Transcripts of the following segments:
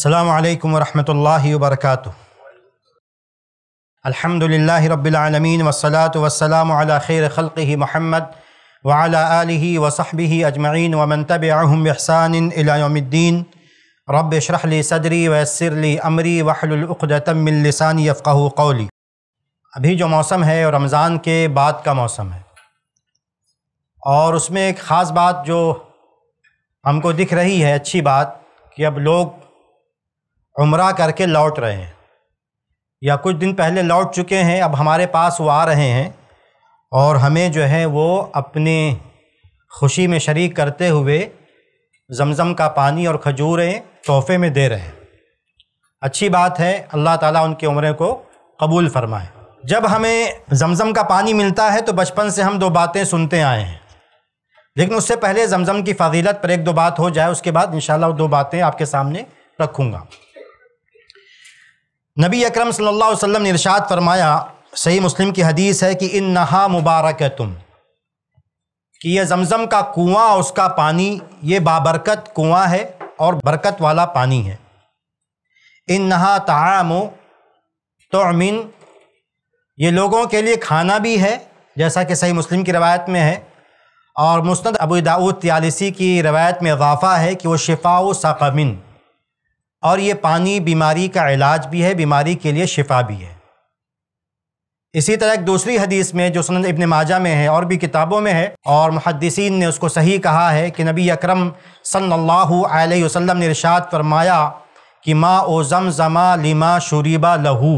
محمد وعلى آله وصحبه أجمعين वसलात वसलाम खैर खल महमद الدين वसहबी اشرح لي तब ويسر لي أمري सदरी वसरली अमरी لساني يفقه कौली अभी जो मौसम है रमज़ान के बाद का मौसम है और उसमें एक ख़ास बात जो हमको दिख रही है अच्छी बात कि अब लोग उम्र करके लौट रहे हैं या कुछ दिन पहले लौट चुके हैं अब हमारे पास वो आ रहे हैं और हमें जो है वो अपने खुशी में शरीक करते हुए जमज़म का पानी और खजूरें तोहफे में दे रहे हैं अच्छी बात है अल्लाह ताला उनके उम्र को कबूल फरमाए जब हमें जमज़म का पानी मिलता है तो बचपन से हम दो बातें सुनते आए हैं लेकिन उससे पहले जमज़म की फजीलत पर एक दो बात हो जाए उसके बाद इन दो बातें आपके सामने रखूँगा नबी अकरम सल्लल्लाहु अलैहि वसल्लम ने इरशाद फरमाया सही मुस्लिम की हदीस है कि इन नहा मुबारक है तुम कि यह जमज़म का कुआं उसका पानी ये बाबरकत कुआं है और बरकत वाला पानी है इन नहा तो तोमिन ये लोगों के लिए खाना भी है जैसा कि सही मुस्लिम की रवायत में है और मुस्ंद अबू दाऊद त्यालिसी की रवायत में इजाफ़ा है कि वह शिफा सक़मिन और ये पानी बीमारी का इलाज भी है बीमारी के लिए शिफा भी है इसी तरह एक दूसरी हदीस में जो सुन इब्न माजा में है और भी किताबों में है और मुहदसिन ने उसको सही कहा है कि नबी अकरम सल्लल्लाहु अलैहि वसल्लम ने इरशाद फरमाया कि माँ ओ ज़म ज़मा लिमा शुरीबा लहू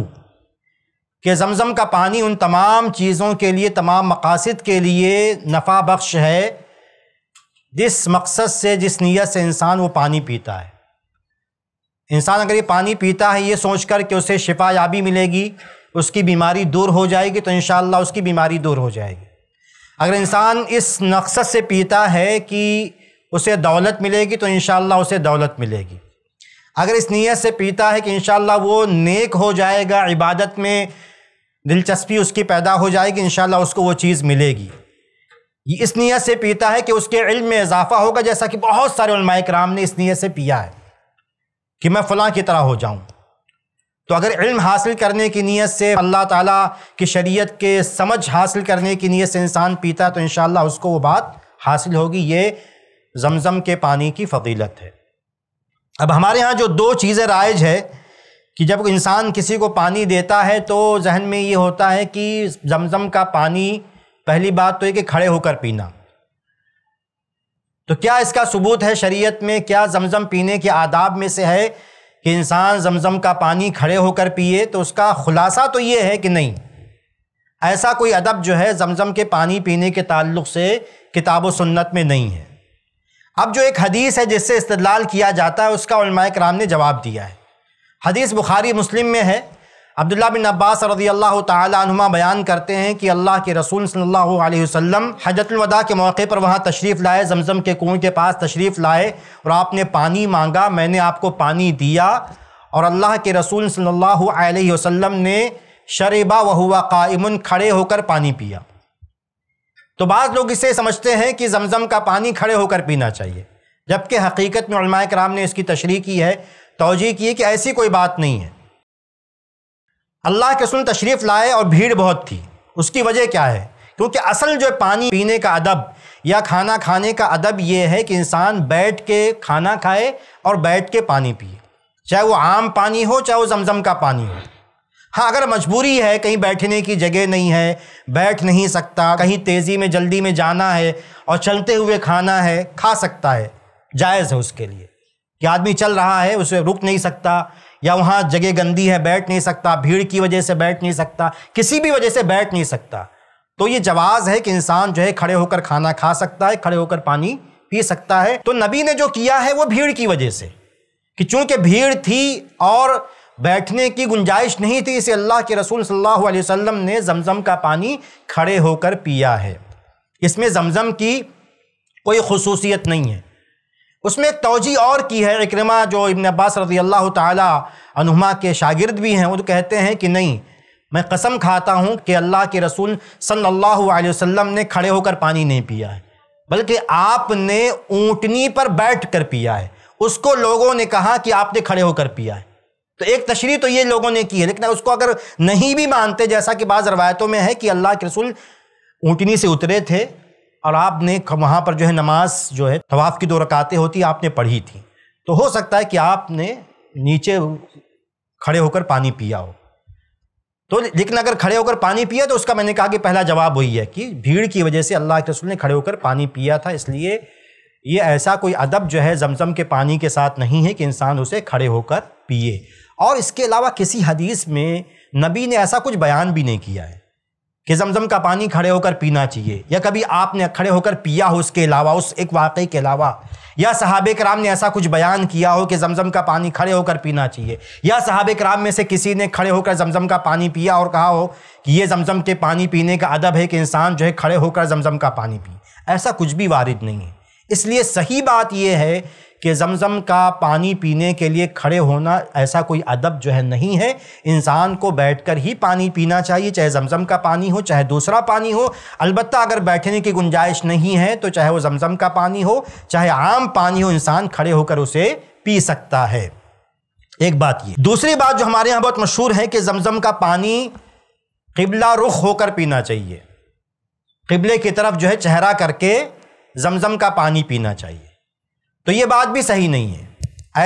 कि जमज़म का पानी उन तमाम चीज़ों के लिए तमाम मकासद के लिए नफ़ा बख्श है जिस मकसद से जिस नीयत से इंसान वो पानी पीता है इंसान अगर ये पानी पीता है ये सोच कर कि उसे शिफा याबी मिलेगी उसकी बीमारी दूर हो जाएगी तो इन उसकी बीमारी दूर हो जाएगी अगर इंसान इस नक्सत से पीता है कि उसे दौलत मिलेगी तो इन उसे दौलत मिलेगी अगर इस नीयत से पीता है कि इन वो नेक हो जाएगा इबादत में दिलचस्पी उसकी पैदा हो जाएगी इन उसको वो चीज़ मिलेगी इस नीयत से पीता है कि उसके इल्म में इजाफ़ा होगा जैसा कि बहुत सारे कराम ने इस नीयत से पिया है कि मैं फ़लाँ की तरह हो जाऊँ तो अगर इल्म हासिल करने की नीयत से अल्लाह ताला की शरीयत के समझ हासिल करने की नीयत से इंसान पीता तो इन उसको वो बात हासिल होगी ये जमज़म के पानी की फजीलत है अब हमारे यहाँ जो दो चीज़ें राइज है कि जब इंसान किसी को पानी देता है तो जहन में ये होता है कि जमज़म का पानी पहली बात तो ये कि खड़े होकर पीना तो क्या इसका सबूत है शरीयत में क्या जमज़म पीने के आदाब में से है कि इंसान जमज़म का पानी खड़े होकर पिए तो उसका खुलासा तो ये है कि नहीं ऐसा कोई अदब जो है जमज़म के पानी पीने के ताल्लुक से किताब सुन्नत में नहीं है अब जो एक हदीस है जिससे इस्तलाल किया जाता है उसका कराम ने जवाब दिया है हदीस बुखारी मुस्लिम में है अब्दुल्ला बिन अब्बास रजी अल्लाह तुमा बयान करते हैं कि अल्लाह के रसूल सल्लल्लाहु अलैहि वसल्लम के मौके पर वहाँ तशरीफ़ लाए जमजम के कुएँ के पास तशरीफ़ लाए और आपने पानी मांगा मैंने आपको पानी दिया और अल्लाह के रसूल सल्लल्लाहु अलैहि वसल्लम ने शरीबा व हुआ कायमन खड़े होकर पानी पिया तो बाज़ लोग इसे समझते हैं कि जमजम का पानी खड़े होकर पीना चाहिए जबकि हकीकत में कराम ने इसकी तशरी की है तोजी की है कि ऐसी कोई बात नहीं है अल्लाह के सुन तशरीफ़ लाए और भीड़ बहुत थी उसकी वजह क्या है क्योंकि असल जो पानी पीने का अदब या खाना खाने का अदब यह है कि इंसान बैठ के खाना खाए और बैठ के पानी पिए चाहे वो आम पानी हो चाहे वो जमजम का पानी हो हाँ अगर मजबूरी है कहीं बैठने की जगह नहीं है बैठ नहीं सकता कहीं तेज़ी में जल्दी में जाना है और चलते हुए खाना है खा सकता है जायज़ है उसके लिए कि आदमी चल रहा है उसे रुक नहीं सकता या वहाँ जगह गंदी है बैठ नहीं सकता भीड़ की वजह से बैठ नहीं सकता किसी भी वजह से बैठ नहीं सकता तो ये जवाज़ है कि इंसान जो है खड़े होकर खाना खा सकता है खड़े होकर पानी पी सकता है तो नबी ने जो किया है वो भीड़ की वजह से कि चूंकि भीड़ थी और बैठने की गुंजाइश नहीं थी इसे अल्लाह के रसूल सल्लल्लाहु अलैहि वसल्लम ने जमज़म का पानी खड़े होकर पिया है इसमें जमज़म की कोई खसूसियत नहीं है उसमें एक तोजी और की है इक्रमा जो इबन अब्बास रजी अल्लाह तुमा के शागिर्द भी हैं वो तो कहते हैं कि नहीं मैं कसम खाता हूँ कि अल्लाह के रसूल सल्लल्लाहु अलैहि वसल्लम ने खड़े होकर पानी नहीं पिया है बल्कि आपने ऊँटनी पर बैठ कर पिया है उसको लोगों ने कहा कि आपने खड़े होकर पिया है तो एक तशरी तो ये लोगों ने की है लेकिन उसको अगर नहीं भी मानते जैसा कि बाज़ रवायतों में है कि अल्लाह के रसूल ऊँटनी से उतरे थे और आपने वहाँ पर जो है नमाज जो है तवाफ़ की दो रकातें होती आपने पढ़ी थी तो हो सकता है कि आपने नीचे खड़े होकर पानी पिया हो तो लेकिन अगर खड़े होकर पानी पिया तो उसका मैंने कहा कि पहला जवाब वही है कि भीड़ की वजह से अल्लाह के रसूल ने खड़े होकर पानी पिया था इसलिए ये ऐसा कोई अदब जो है जमजम के पानी के साथ नहीं है कि इंसान उसे खड़े होकर पिए और इसके अलावा किसी हदीस में नबी ने ऐसा कुछ बयान भी नहीं किया है कि जमजम का पानी खड़े होकर पीना चाहिए या कभी आपने खड़े होकर पिया हो उसके अलावा उस एक वाक़े के अलावा या साहब कराम ने ऐसा कुछ बयान किया हो कि जमजम का पानी खड़े होकर पीना चाहिए या सहाबे कराम में से किसी ने खड़े होकर जमजम का पानी पिया और कहा हो कि ये जमजम के पानी पीने का अदब है कि इंसान जो है खड़े होकर जमजम का पानी पिए ऐसा कुछ भी वारिद नहीं है इसलिए सही बात यह है कि जमज़म का पानी पीने के लिए खड़े होना ऐसा कोई अदब जो है नहीं है इंसान को बैठकर ही पानी पीना चाहिए चाहे जमज़म का पानी हो चाहे दूसरा पानी हो अलबत्त अगर बैठने की गुंजाइश नहीं है तो चाहे वो जमज़म का पानी हो चाहे आम पानी हो इंसान खड़े होकर उसे पी सकता है एक बात ये दूसरी बात जो हमारे यहाँ बहुत मशहूर है कि जमज़म का पानी किबला रुख होकर पीना चाहिए किबले की तरफ जो है चेहरा करके जमजम का पानी पीना चाहिए तो ये बात भी सही नहीं है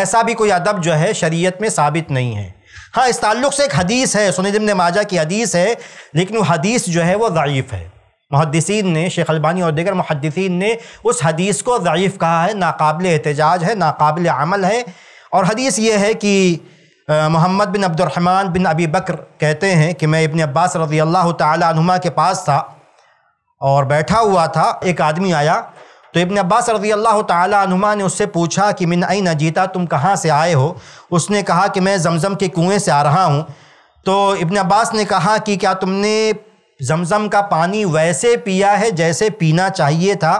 ऐसा भी कोई अदब जो है शरीयत में साबित नहीं है हाँ इस ताल्लुक से एक हदीस है सुनिदम माजा की हदीस है लेकिन वो हदीस जो है वो ज़ायफ़ है मुहदसिन ने शेख अलबानी और दिगर मुहदसिन ने उस हदीस को ज़ायफ़ कहा है नाकबिल एहतजाज है नाकबिल अमल है और हदीस ये है कि मोहम्मद बिन अब्दुलरहमान बिन अबी बकर कहते हैं कि मैं इबन अब्बास रज़ी अल्लाह तुमा के पास था और बैठा हुआ था एक आदमी आया तो इबन अब्बास रजी अल्लाह तुमा ने उससे पूछा कि मिन आई जीता तुम कहाँ से आए हो उसने कहा कि मैं जमज़म के कुएँ से आ रहा हूँ तो इबन अब्बास ने कहा कि क्या तुमने जमज़म का पानी वैसे पिया है जैसे पीना चाहिए था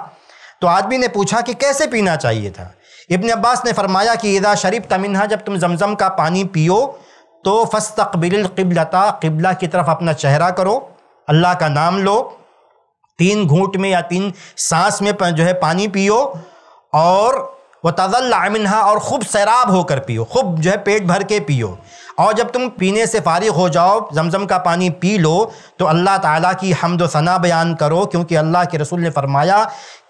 तो आदमी ने पूछा कि कैसे पीना चाहिए था इबन अब्बास ने फरमाया कि इदा शरीफ तमिनहा जब तुम जमज़म का पानी पियो तो फस्तबिल किबलता किबला की तरफ अपना चेहरा करो अल्लाह का नाम लो तीन घूट में या तीन सांस में जो है पानी पियो और वह तजल्लामिनहा और खूब सैराब होकर पियो खूब जो है पेट भर के पियो और जब तुम पीने से फारिग हो जाओ जमज़म का पानी पी लो तो अल्लाह ताला की हमद सना बयान करो क्योंकि अल्लाह के रसूल ने फरमाया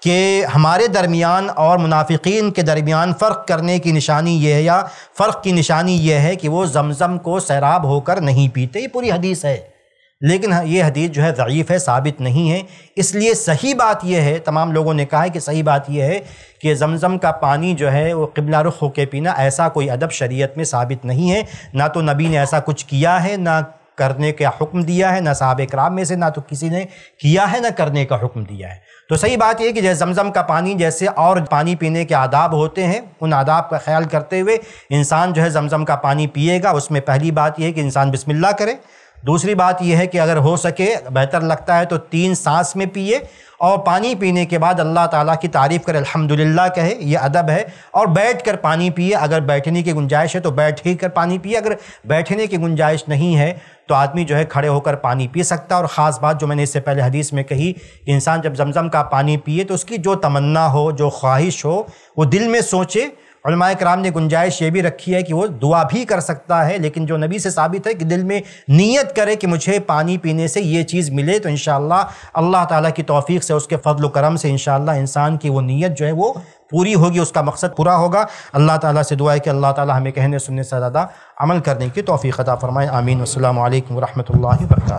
कि हमारे दरमियान और मुनाफिकीन के दरमियान फ़र्क करने की निशानी यह है या फ़र्क की निशानी यह है कि वो जमज़म को सैराब होकर नहीं पीते ये पूरी हदीस है लेकिन हाँ, ये हदीस जो है ज़यीफ़ है साबित नहीं है इसलिए सही बात यह है तमाम लोगों ने कहा है कि सही बात यह है कि जमज़म का पानी जो है वो किबला रुख होके पीना ऐसा कोई अदब शरीयत में साबित नहीं है ना तो नबी ने ऐसा कुछ किया है ना करने का हुक्म दिया है ना साहब कराम में से ना तो किसी ने किया है ना करने का हुक्म दिया है तो सही बात यह कि जैसे जमज़म का पानी जैसे और पानी पीने के आदाब होते हैं उन आदाब का ख्याल करते हुए इंसान जो है जमज़म का पानी पिएगा उसमें पहली बात यह है कि इंसान बिस्मिल्लाह करे दूसरी बात यह है कि अगर हो सके बेहतर लगता है तो तीन सांस में पिए और पानी पीने के बाद अल्लाह ताला की तारीफ़ कर अल्हम्दुलिल्लाह कहे ये अदब है और बैठ कर पानी पिए अगर बैठने की गुंजाइश है तो बैठ ही कर पानी पिए अगर बैठने की गुंजाइश नहीं है तो आदमी जो है खड़े होकर पानी पी सकता है और ख़ास बात जो मैंने इससे पहले हदीस में कही कि इंसान जब जमज़म का पानी पिए तो उसकी जो तमन्ना हो जो ख्वाहिश हो वो दिल में सोचे कराम ने गुंजाइश ये भी रखी है कि वो दुआ भी कर सकता है लेकिन जो नबी से साबित है कि दिल में नीयत करे कि मुझे पानी पीने से ये चीज़ मिले तो इन अल्लाह ताला की तौफीक से उसके फ़ल करम से इन इंसान की वो नीयत जो है वो पूरी होगी उसका मकसद पूरा होगा अल्लाह ताला से दुआ है कि अल्लाह ताला हमें कहने सुनने से ज़्यादा अमल करने की तौफीक अदा फरमाए आमीन असल वरम्ह वर्का